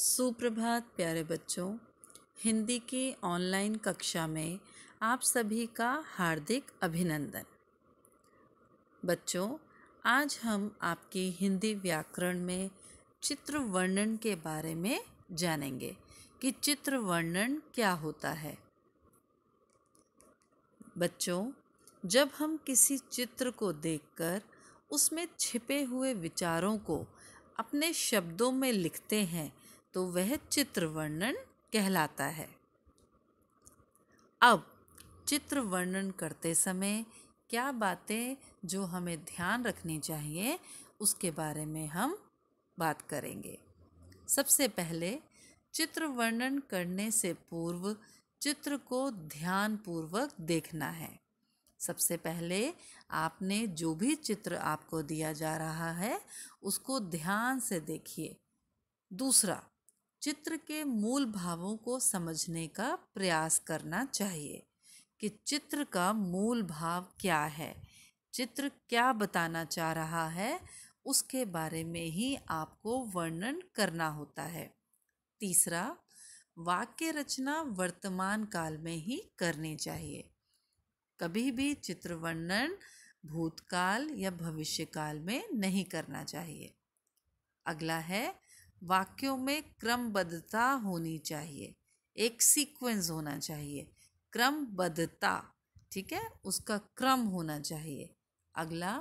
सुप्रभात प्यारे बच्चों हिंदी की ऑनलाइन कक्षा में आप सभी का हार्दिक अभिनंदन बच्चों आज हम आपकी हिंदी व्याकरण में चित्र वर्णन के बारे में जानेंगे कि चित्र वर्णन क्या होता है बच्चों जब हम किसी चित्र को देखकर उसमें छिपे हुए विचारों को अपने शब्दों में लिखते हैं तो वह चित्र वर्णन कहलाता है अब चित्र वर्णन करते समय क्या बातें जो हमें ध्यान रखनी चाहिए उसके बारे में हम बात करेंगे सबसे पहले चित्र वर्णन करने से पूर्व चित्र को ध्यानपूर्वक देखना है सबसे पहले आपने जो भी चित्र आपको दिया जा रहा है उसको ध्यान से देखिए दूसरा चित्र के मूल भावों को समझने का प्रयास करना चाहिए कि चित्र का मूल भाव क्या है चित्र क्या बताना चाह रहा है उसके बारे में ही आपको वर्णन करना होता है तीसरा वाक्य रचना वर्तमान काल में ही करनी चाहिए कभी भी चित्र वर्णन भूतकाल या भविष्यकाल में नहीं करना चाहिए अगला है वाक्यों में क्रमबद्धता होनी चाहिए एक सीक्वेंस होना चाहिए क्रमबद्धता ठीक है उसका क्रम होना चाहिए अगला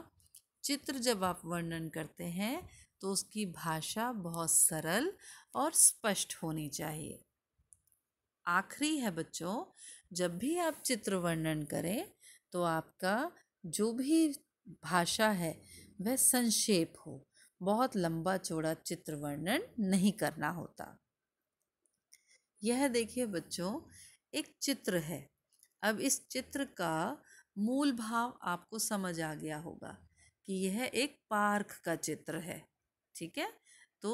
चित्र जब आप वर्णन करते हैं तो उसकी भाषा बहुत सरल और स्पष्ट होनी चाहिए आखिरी है बच्चों जब भी आप चित्र वर्णन करें तो आपका जो भी भाषा है वह संक्षेप हो बहुत लंबा चौड़ा चित्र वर्णन नहीं करना होता यह देखिए बच्चों एक चित्र है अब इस चित्र का मूल भाव आपको समझ आ गया होगा कि यह एक पार्क का चित्र है ठीक है तो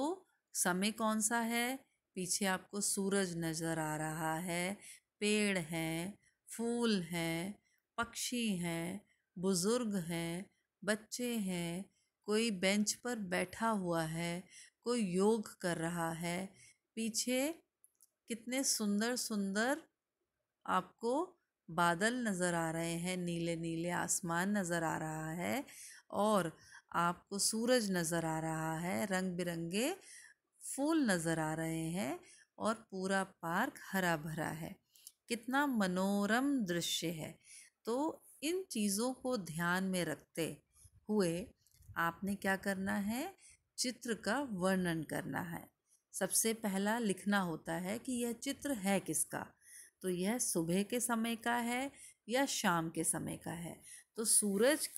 समय कौन सा है पीछे आपको सूरज नज़र आ रहा है पेड़ हैं फूल हैं पक्षी हैं बुज़ुर्ग हैं बच्चे हैं कोई बेंच पर बैठा हुआ है कोई योग कर रहा है पीछे कितने सुंदर सुंदर आपको बादल नज़र आ रहे हैं नीले नीले आसमान नज़र आ रहा है और आपको सूरज नज़र आ रहा है रंग बिरंगे फूल नज़र आ रहे हैं और पूरा पार्क हरा भरा है कितना मनोरम दृश्य है तो इन चीज़ों को ध्यान में रखते हुए आपने क्या करना है चित्र का वर्णन करना है सबसे पहला लिखना होता है कि यह चित्र है किसका तो यह सुबह के समय का है या शाम के समय का है तो सूरज